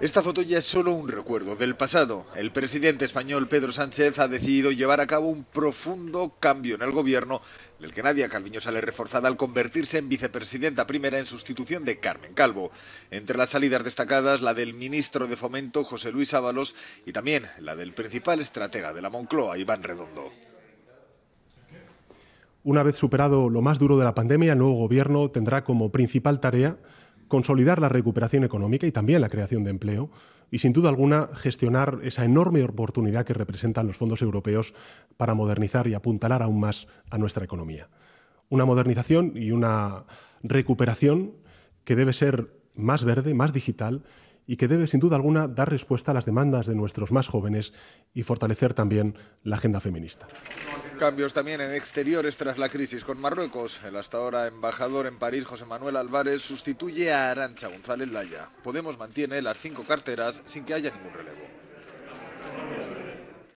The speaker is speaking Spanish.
Esta foto ya es solo un recuerdo del pasado. El presidente español Pedro Sánchez ha decidido llevar a cabo un profundo cambio en el gobierno, del que Nadia Calviño sale reforzada al convertirse en vicepresidenta primera en sustitución de Carmen Calvo. Entre las salidas destacadas, la del ministro de Fomento José Luis Ábalos y también la del principal estratega de la Moncloa, Iván Redondo. Una vez superado lo más duro de la pandemia, el nuevo gobierno tendrá como principal tarea consolidar la recuperación económica y también la creación de empleo y, sin duda alguna, gestionar esa enorme oportunidad que representan los fondos europeos para modernizar y apuntalar aún más a nuestra economía. Una modernización y una recuperación que debe ser más verde, más digital y que debe, sin duda alguna, dar respuesta a las demandas de nuestros más jóvenes y fortalecer también la agenda feminista cambios también en exteriores tras la crisis con Marruecos. El hasta ahora embajador en París, José Manuel Álvarez, sustituye a Arancha González Laya. Podemos mantiene las cinco carteras sin que haya ningún relevo.